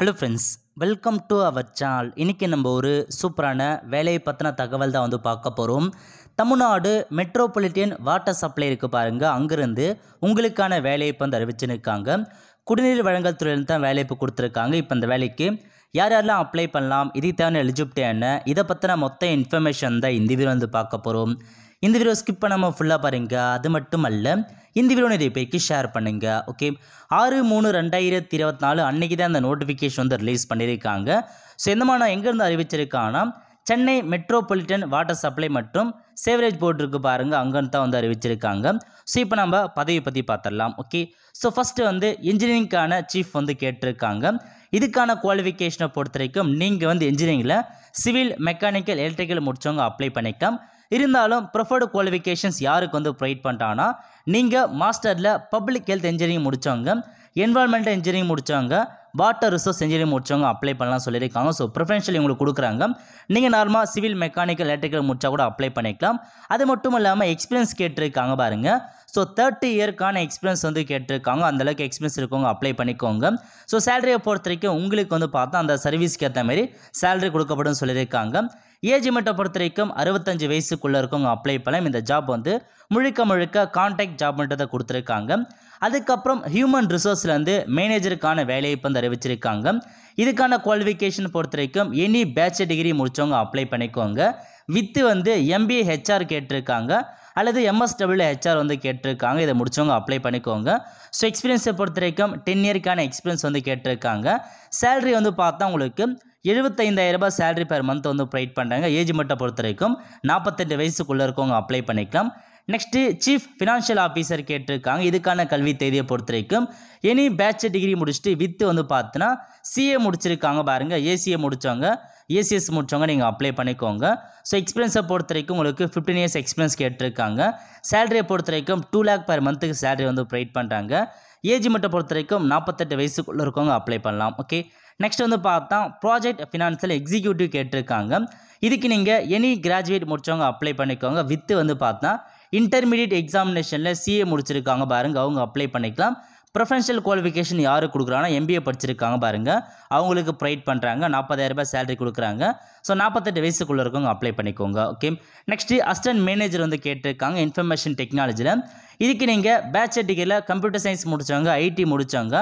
hello friends welcome to our channel இன்றைக்கி நம்ம ஒரு சூப்பரான வேலையை பற்றின தகவல் தான் வந்து பார்க்க போகிறோம் தமிழ்நாடு மெட்ரோபாலிட்டியன் வாட்டர் சப்ளை இருக்குது பாருங்கள் அங்கேருந்து உங்களுக்கான வேலைவாய்ப்பு வந்து அறிவிச்சுருக்காங்க குடிநீர் வழங்கல் துறையில் தான் வேலைவாய்ப்பு கொடுத்துருக்காங்க இப்போ இந்த வேலைக்கு யார் யாரெல்லாம் அப்ளை பண்ணலாம் இதுக்கு தேவையான எலிஜிபிலிட்டி என்ன இதை பற்றின மொத்த இன்ஃபர்மேஷன் தான் இந்த வீடியோ வந்து பார்க்க போகிறோம் இந்த வீடியோ ஸ்கிப் பண்ணாமல் ஃபுல்லாக பாருங்கள் அது மட்டும் அல்ல இந்த வீடியோ நிறைய பேருக்கு ஷேர் பண்ணுங்கள் ஓகே ஆறு மூணு ரெண்டாயிரத்தி இருபத்தி நாலு அன்னைக்கு தான் அந்த நோட்டிஃபிகேஷன் வந்து ரிலீஸ் பண்ணியிருக்காங்க ஸோ இந்த நான் எங்கேருந்து அறிவிச்சிருக்காங்கன்னா சென்னை மெட்ரோபாலிட்டன் வாட்டர் சப்ளை மற்றும் சேவரேஜ் போர்டு இருக்குது பாருங்கள் அங்கேருந்து தான் வந்து அறிவிச்சிருக்காங்க ஸோ இப்போ நம்ம பதவி பற்றி பார்த்துடலாம் ஓகே ஸோ ஃபஸ்ட்டு வந்து இன்ஜினியரிங்க்கான சீஃப் வந்து கேட்டிருக்காங்க இதுக்கான குவாலிஃபிகேஷனை பொறுத்த வரைக்கும் நீங்கள் வந்து இன்ஜினியரிங்கில் சிவில் மெக்கானிக்கல் எலக்ட்ரிக்கல் முடித்தவங்க அப்ளை பண்ணிக்கலாம் இருந்தாலும் ப்ரிஃபர்டு குவாலிஃபிகேஷன்ஸ் யாருக்கு வந்து ப்ரொவைட் பண்ணிட்டான்னா நீங்கள் மாஸ்டரில் பப்ளிக் ஹெல்த் இன்ஜினியரிங் முடித்தவங்க என்வால்மெண்டல் இன்ஜினியரிங் முடித்தவங்க வாட்டர் ரிசோர்ஸ் இன்ஜினியரிங் முடித்தவங்க அப்ளை பண்ணலாம் சொல்லியிருக்காங்க ஸோ ப்ரிஃபரன்ஷியல் உங்களுக்கு கொடுக்குறாங்க நீங்கள் நார்மலாக சிவில் மெக்கானிக்கல் எலக்ட்ரிக்கல் முடித்தா கூட அப்ளை பண்ணிக்கலாம் அது மட்டும் இல்லாமல் எக்ஸ்பீரியன்ஸ் கேட்டிருக்காங்க பாருங்கள் ஸோ தேர்ட்டி இயர்க்கான எக்ஸ்பீரியன்ஸ் வந்து கேட்டிருக்காங்க அந்தளவுக்கு எக்ஸ்பீரியன்ஸ் இருக்கவங்க அப்ளை பண்ணிக்கோங்க ஸோ சேலரியை பொறுத்த வரைக்கும் உங்களுக்கு வந்து பார்த்தா அந்த சர்வீஸ்க்கு ஏற்ற மாதிரி சேலரி கொடுக்கப்படும் சொல்லியிருக்காங்க ஏஜ் பொறுத்த வரைக்கும் அறுபத்தஞ்சு வயசுக்குள்ளே இருக்கவங்க அப்ளை பண்ணலாம் இந்த ஜாப் வந்து முழுக்க முழுக்க கான்டாக்ட் ஜாப்ன்றதை கொடுத்துருக்காங்க அதுக்கப்புறம் ஹியூமன் ரிசோர்ஸ்லேருந்து மேனேஜருக்கான வேலையை இப்போ வந்து அறிவிச்சிருக்காங்க இதுக்கான குவாலிஃபிகேஷன் பொறுத்த வரைக்கும் எனி பேச்சுலர் டிகிரி முடித்தவங்க அப்ளை பண்ணிக்கோங்க வித்து வந்து எம்பிஏ ஹெச்ஆர் கேட்டிருக்காங்க அல்லது எம்எஸ்டபிள்யூ ஹெச்ஆர் வந்து கேட்டிருக்காங்க இதை முடிச்சவங்க அப்ளை பண்ணிக்கோங்க ஸோ எக்ஸ்பீரியன்ஸை பொறுத்த வரைக்கும் டென் இயருக்கான எக்ஸ்பீரியன்ஸ் வந்து கேட்டிருக்காங்க சேலரி வந்து பார்த்தா உங்களுக்கு ரூபாய் சேலரி பெர் மந்த் வந்து ப்ரைட் பண்ணுறாங்க ஏஜ் மட்டும் பொறுத்த வரைக்கும் நாற்பத்தெட்டு வயசுக்குள்ளே இருக்கவங்க அப்ளை பண்ணிக்கலாம் நெக்ஸ்ட்டு சீஃப் ஃபினான்ஷியல் ஆஃபீஸர் கேட்டிருக்காங்க இதுக்கான கல்வி தேதியை பொறுத்த வரைக்கும் எனி பேச்சர் டிகிரி முடிச்சுட்டு வித்து வந்து பார்த்தினா சிஏ முடிச்சிருக்காங்க பாருங்கள் ஏசிஏ முடித்தவங்க இஎஸ்எஸ் e முடிச்சவங்க நீங்கள் அப்ளை பண்ணிக்கோங்க ஸோ எக்ஸ்பீரியன்ஸை பொறுத்த வரைக்கும் உங்களுக்கு ஃபிஃப்டீன் இயர்ஸ் எக்ஸ்பீரியன்ஸ் கேட்டிருக்காங்க சேலரியை பொறுத்த வரைக்கும் டூ லேக் பர் மந்த்துக்கு சேலரி வந்து ப்ரொவைட் பண்ணுறாங்க ஏஜ் மட்டும் பொறுத்த வரைக்கும் நாற்பத்தெட்டு வயசுக்குள்ளே இருக்கவங்க அப்ளை பண்ணலாம் ஓகே நெக்ஸ்ட் வந்து பார்த்தா ப்ராஜெக்ட் ஃபினான்ஷியல் எக்ஸிக்யூட்டிவ் கேட்டிருக்காங்க இதுக்கு நீங்கள் எனி கிராஜுவேட் முடித்தவங்க அப்ளை பண்ணிக்கோங்க வித்து வந்து பார்த்தா இன்டர்மீடியட் எக்ஸாமினேஷனில் சிஏ முடிச்சிருக்காங்க பாருங்கள் அவங்க அப்ளை பண்ணிக்கலாம் ப்ரொஃபஷனல் குவாலிஃபிகேஷன் யார் கொடுக்குறாங்கன்னா எம்பிஏ படிச்சிருக்காங்க பாருங்கள் அவங்களுக்கு ப்ரைட் பண்ணுறாங்க நாற்பதாயிரரூபா சேலரி கொடுக்குறாங்க ஸோ நாற்பத்தெட்டு வயசுக்குள்ளே இருக்கவங்க அப்ளை பண்ணிக்கோங்க ஓகே நெக்ஸ்ட்டு அஸ்டன்ட் மேனேஜர் வந்து கேட்டிருக்காங்க இன்ஃபர்மேஷன் டெக்னாலஜியில் இதுக்கு நீங்கள் பேச்சர் டிகிரியில் கம்ப்யூட்டர் சயின்ஸ் முடித்தவங்க ஐடி முடித்தவங்க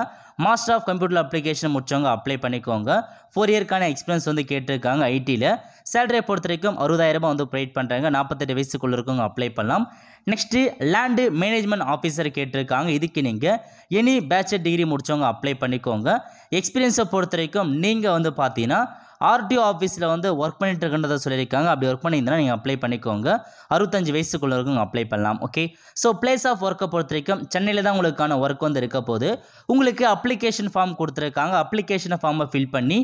மாஸ்டர் ஆஃப் கம்ப்யூட்டர் அப்ளிகேஷன் முடித்தவங்க அப்ளை பண்ணிக்கோங்க ஃபோர் இயர்க்கான எக்ஸ்பீரியன்ஸ் வந்து கேட்டிருக்காங்க ஐடியில் சேலரியை பொறுத்த வரைக்கும் அறுபதாயிரரூபா வந்து ப்ரொவைட் பண்ணுறாங்க நாற்பத்தெட்டு வயசுக்குள்ள இருக்கவங்க அப்ளை பண்ணலாம் நெக்ஸ்ட்டு லேண்டு மேனேஜ்மெண்ட் ஆஃபீஸர் கேட்டிருக்காங்க இதுக்கு நீங்கள் எனி பேச்சர் டிகிரி முடித்தவங்க அப்ளை பண்ணிக்கோங்க எக்ஸ்பீரியன்ஸை பொறுத்த வரைக்கும் நீங்கள் வந்து பார்த்தீங்கன்னா ஆர்டிஓ ஆஃபீஸில் வந்து ஒர்க் பண்ணிட்டு இருக்கின்றத சொல்லியிருக்காங்க அப்படி ஒர்க் பண்ணியிருந்தா நீங்கள் அப்ளை பண்ணிக்கோங்க அறுபத்தஞ்சு வயசுக்குள்ள இருக்கும் அப்ளை பண்ணலாம் ஓகே ஸோ பிளேஸ் ஆஃப் ஒர்க்கை பொறுத்த வரைக்கும் சென்னையில் தான் உங்களுக்கான ஒர்க் வந்து இருக்க போது உங்களுக்கு அப்ளிகேஷன் ஃபார்ம் கொடுத்துருக்காங்க அப்ளிகேஷன் ஃபார்மை ஃபில் பண்ணி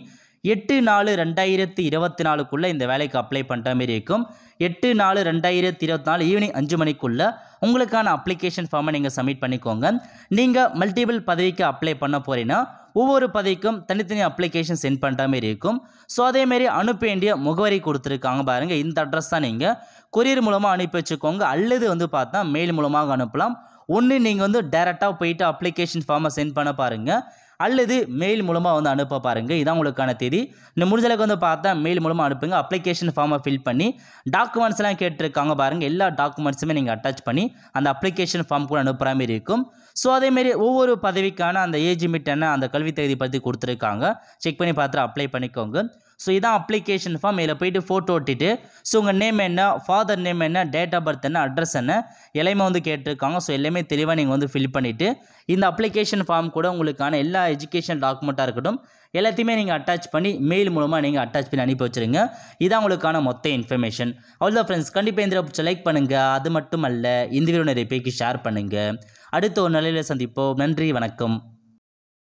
எட்டு நாலு ரெண்டாயிரத்தி இருபத்தி நாலுக்குள்ளே இந்த வேலைக்கு அப்ளை பண்ணுற மாரி இருக்கும் எட்டு நாலு ரெண்டாயிரத்தி இருபத்தி நாலு ஈவினிங் அஞ்சு மணிக்குள்ளே உங்களுக்கான அப்ளிகேஷன் ஃபார்மை நீங்கள் சப்மிட் பண்ணிக்கோங்க நீங்கள் மல்டிபிள் பதவிக்கு அப்ளை பண்ண போகிறீங்கன்னா ஒவ்வொரு பதவிக்கும் தனித்தனி அப்ளிகேஷன் சென்ட் பண்ணுற மாதிரி இருக்கும் ஸோ அதேமாரி அனுப்ப வேண்டிய முகவரி கொடுத்துருக்காங்க பாருங்கள் இந்த அட்ரஸ் தான் நீங்கள் கொரியர் மூலமாக அனுப்பி வச்சுக்கோங்க அல்லது வந்து பார்த்தா மெயில் மூலமாக அனுப்பலாம் ஒன்று நீங்கள் வந்து டேரெக்டாக போயிட்டு அப்ளிகேஷன் ஃபார்மை சென்ட் பண்ண பாருங்கள் அல்லது மெயில் மூலமாக வந்து அனுப்ப பாருங்கள் இதான் உங்களுக்கான தேதி இந்த முடிஞ்சளவுக்கு வந்து பார்த்தா மெயில் மூலமாக அனுப்புங்க அப்ளிகேஷன் ஃபார்மை ஃபில் பண்ணி டாக்குமெண்ட்ஸ்லாம் கேட்டிருக்காங்க பாருங்கள் எல்லா டாக்குமெண்ட்ஸுமே நீங்கள் அட்டாச் பண்ணி அந்த அப்ளிகேஷன் ஃபார்ம் கூட அனுப்புகிற மாதிரி இருக்கும் ஸோ அதேமாரி ஒவ்வொரு பதவிக்கான அந்த ஏஜ் லிமிட் என்ன அந்த கல்வி தகுதி பற்றி கொடுத்துருக்காங்க செக் பண்ணி பார்த்துட்டு அப்ளை பண்ணிக்கோங்க ஸோ இதான் அப்ளிகேஷன் ஃபார்ம் இதில் போயிட்டு ஃபோட்டோ ஒட்டிட்டு ஸோ உங்கள் நேம் என்ன ஃபாதர் நேம் என்ன டேட் ஆஃப் பர்த் என்ன அட்ரஸ் என்ன எல்லாமே வந்து கேட்டிருக்காங்க ஸோ எல்லாமே தெளிவாக நீங்கள் வந்து ஃபில் பண்ணிவிட்டு இந்த அப்ளிகேஷன் ஃபார்ம் கூட உங்களுக்கான எல்லா எஜுகேஷன் டாக்குமெண்ட்டாக இருக்கட்டும் எல்லாத்தையுமே நீங்கள் அட்டாச் பண்ணி மெயில் மூலமாக நீங்கள் அட்டாச் பண்ணி அனுப்பி வச்சுருங்க இதான் உங்களுக்கான மொத்த இன்ஃபர்மேஷன் அவ்வளோ ஃப்ரெண்ட்ஸ் கண்டிப்பாக இந்த லைக் பண்ணுங்கள் அது மட்டும் அல்ல இந்த வீடியோ நிறைய பேருக்கு ஷேர் பண்ணுங்கள் அடுத்த ஒரு நிலையில் சந்திப்போம் நன்றி வணக்கம்